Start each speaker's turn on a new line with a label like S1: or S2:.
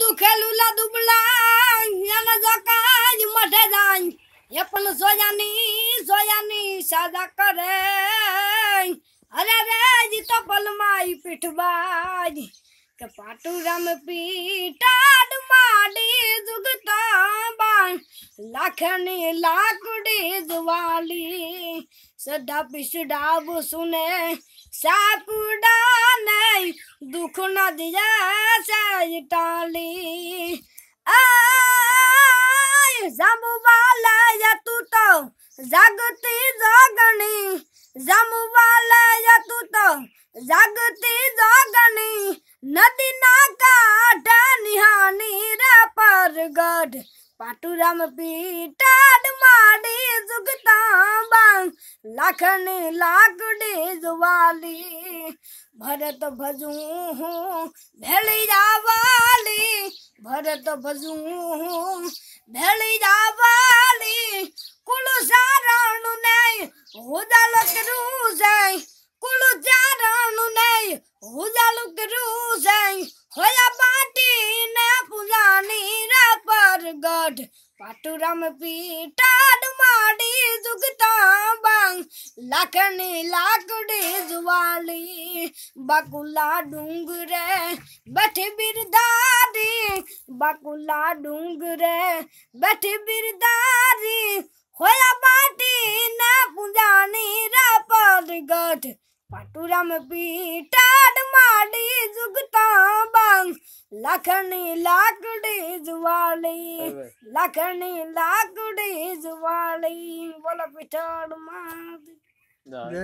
S1: दुखेलुला दुबला याना मठे दान ये सोयानी सोयानी सादा करे अरे रे जी तो पल पिठबाज के पाटू रम पीटा डमाडी जुगता बान लाखनी लाकुडी जुवाली सदा पिछड़ा सुने सापुड़ा आई दुख न दिया से टाली आय वाला या तू तो जगती जोगनी वाला या तू तो जगती जोगनी नदी ना काट निहानी रे पर गढ़ पाटुरम पीटा लखन लाकड़ी जुवाली भरत भजू हूँ भेलिया वाली भरत भजू हूँ भेलिया वाली कुल सारण नहीं उदल करू जाए कुल चारण नहीं उदल करू जाई होया बाटी ने पुजानी रे पर गढ़ ಪಾಟುರಾಮ ಪೀಟಾಡ ಮಾಡಿ ಜುಗತಾಂಬಾಂಗ್ ಲಖನಿ ಲಾಕುಡಿ ಜುವಾಲಿ ಬಕುಲಾ ಡೂಂಗರೆ ಬಠ ಬಿರದಾರಿ ಬಕುಲಾ ಡೂಂಗರೆ ಬಠ ಬಿರದಾರಿ होया बाटी ना पुंजानी रा पर गठ पाटुरा में पीटाड माडी जुगता बांग लखनी लाकड़ी जुवाली लखनी लाकड़ी जुवाली बोला पिटाड़ मार